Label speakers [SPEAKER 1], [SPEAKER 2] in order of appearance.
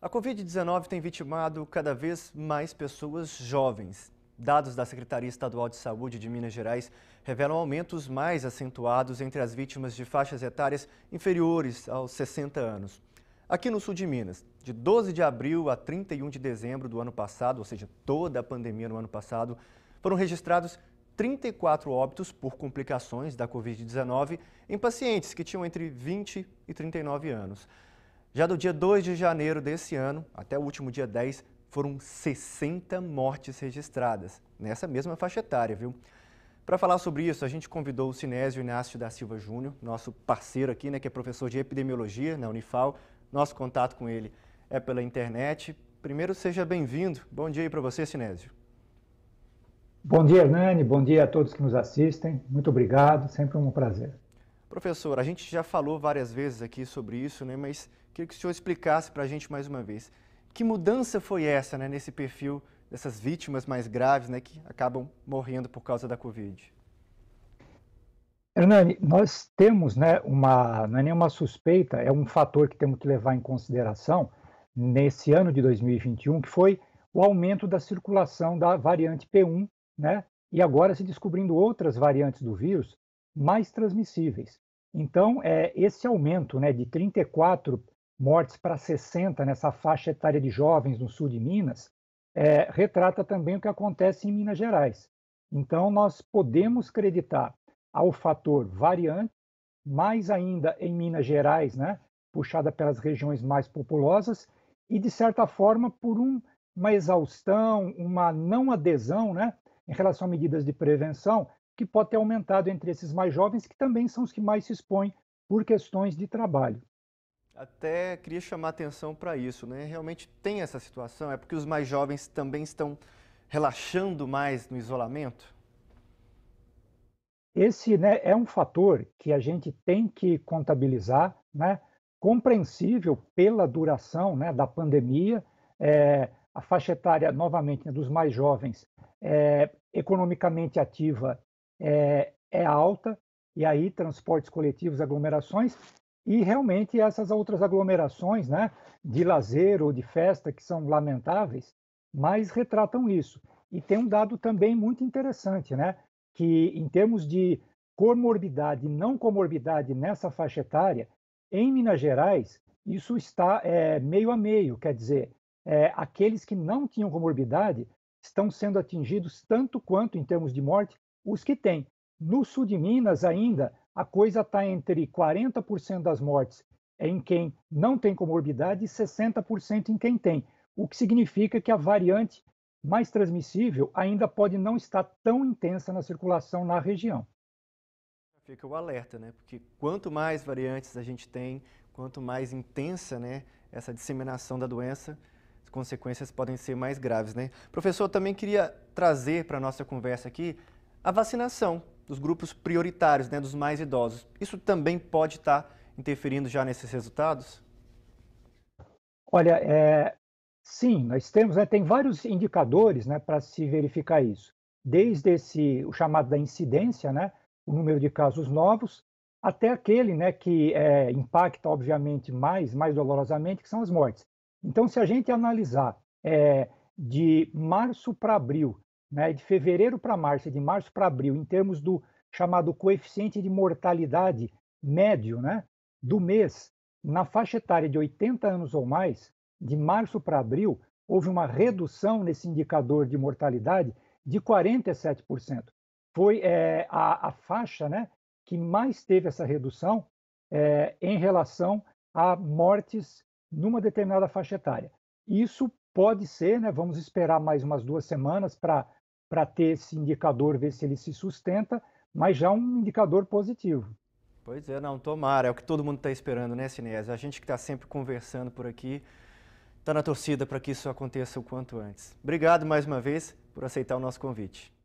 [SPEAKER 1] A Covid-19 tem vitimado cada vez mais pessoas jovens. Dados da Secretaria Estadual de Saúde de Minas Gerais revelam aumentos mais acentuados entre as vítimas de faixas etárias inferiores aos 60 anos. Aqui no sul de Minas, de 12 de abril a 31 de dezembro do ano passado, ou seja, toda a pandemia no ano passado, foram registrados 34 óbitos por complicações da Covid-19 em pacientes que tinham entre 20 e 39 anos. Já do dia 2 de janeiro desse ano até o último dia 10, foram 60 mortes registradas, nessa mesma faixa etária, viu? Para falar sobre isso, a gente convidou o Sinésio Inácio da Silva Júnior, nosso parceiro aqui, né, que é professor de epidemiologia na Unifal. Nosso contato com ele é pela internet. Primeiro, seja bem-vindo. Bom dia aí para você, Sinésio.
[SPEAKER 2] Bom dia, Hernani. Bom dia a todos que nos assistem. Muito obrigado, sempre um prazer.
[SPEAKER 1] Professor, a gente já falou várias vezes aqui sobre isso, né? mas queria que o senhor explicasse para a gente mais uma vez. Que mudança foi essa né, nesse perfil dessas vítimas mais graves né, que acabam morrendo por causa da Covid?
[SPEAKER 2] Hernani, nós temos né, uma, não é nenhuma suspeita, é um fator que temos que levar em consideração nesse ano de 2021, que foi o aumento da circulação da variante P1, né? E agora se descobrindo outras variantes do vírus mais transmissíveis. Então, é, esse aumento né, de 34 mortes para 60 nessa faixa etária de jovens no sul de Minas é, retrata também o que acontece em Minas Gerais. Então, nós podemos acreditar ao fator variante, mais ainda em Minas Gerais, né, puxada pelas regiões mais populosas, e de certa forma por um, uma exaustão, uma não adesão né, em relação a medidas de prevenção, que pode ter aumentado entre esses mais jovens, que também são os que mais se expõem por questões de trabalho.
[SPEAKER 1] Até queria chamar atenção para isso, né? Realmente tem essa situação? É porque os mais jovens também estão relaxando mais no isolamento?
[SPEAKER 2] Esse né, é um fator que a gente tem que contabilizar, né? compreensível pela duração né, da pandemia, é, a faixa etária, novamente, né, dos mais jovens, é, economicamente ativa é, é alta, e aí transportes coletivos, aglomerações, e realmente essas outras aglomerações né, de lazer ou de festa, que são lamentáveis, mas retratam isso. E tem um dado também muito interessante, né, que em termos de comorbidade e não comorbidade nessa faixa etária, em Minas Gerais, isso está é, meio a meio, quer dizer, é, aqueles que não tinham comorbidade estão sendo atingidos tanto quanto, em termos de morte, os que têm. No sul de Minas, ainda, a coisa está entre 40% das mortes em quem não tem comorbidade e 60% em quem tem, o que significa que a variante mais transmissível ainda pode não estar tão intensa na circulação na região.
[SPEAKER 1] Fica o alerta, né? Porque quanto mais variantes a gente tem, quanto mais intensa né, essa disseminação da doença, consequências podem ser mais graves, né? Professor, eu também queria trazer para a nossa conversa aqui a vacinação dos grupos prioritários, né, dos mais idosos. Isso também pode estar tá interferindo já nesses resultados?
[SPEAKER 2] Olha, é, sim, nós temos, né, tem vários indicadores né, para se verificar isso. Desde esse, o chamado da incidência, né, o número de casos novos, até aquele né, que é, impacta, obviamente, mais, mais dolorosamente, que são as mortes. Então, se a gente analisar é, de março para abril, né, de fevereiro para março, de março para abril, em termos do chamado coeficiente de mortalidade médio né, do mês, na faixa etária de 80 anos ou mais, de março para abril, houve uma redução nesse indicador de mortalidade de 47%. Foi é, a, a, faixa né, que mais teve essa redução é, em relação a mortes numa determinada faixa etária. Isso pode ser, né, vamos esperar mais umas duas semanas para ter esse indicador, ver se ele se sustenta, mas já um indicador positivo.
[SPEAKER 1] Pois é, não, tomara, é o que todo mundo está esperando, né, sinésia? A gente que está sempre conversando por aqui, está na torcida para que isso aconteça o quanto antes. Obrigado mais uma vez por aceitar o nosso convite.